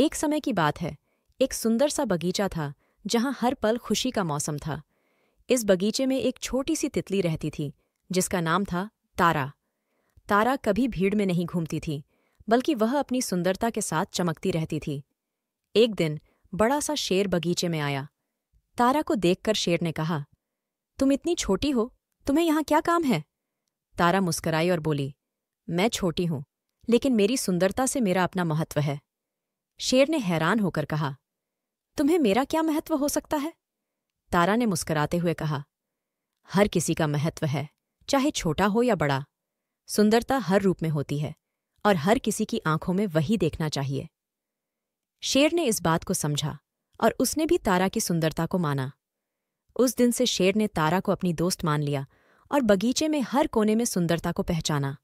एक समय की बात है एक सुंदर सा बगीचा था जहां हर पल खुशी का मौसम था इस बगीचे में एक छोटी सी तितली रहती थी जिसका नाम था तारा तारा कभी भीड़ में नहीं घूमती थी बल्कि वह अपनी सुंदरता के साथ चमकती रहती थी एक दिन बड़ा सा शेर बगीचे में आया तारा को देखकर शेर ने कहा तुम इतनी छोटी हो तुम्हें यहां क्या काम है तारा मुस्कराई और बोली मैं छोटी हूं लेकिन मेरी सुंदरता से मेरा अपना महत्व है शेर ने हैरान होकर कहा तुम्हें मेरा क्या महत्व हो सकता है तारा ने मुस्कुराते हुए कहा हर किसी का महत्व है चाहे छोटा हो या बड़ा सुंदरता हर रूप में होती है और हर किसी की आंखों में वही देखना चाहिए शेर ने इस बात को समझा और उसने भी तारा की सुंदरता को माना उस दिन से शेर ने तारा को अपनी दोस्त मान लिया और बगीचे में हर कोने में सुंदरता को पहचाना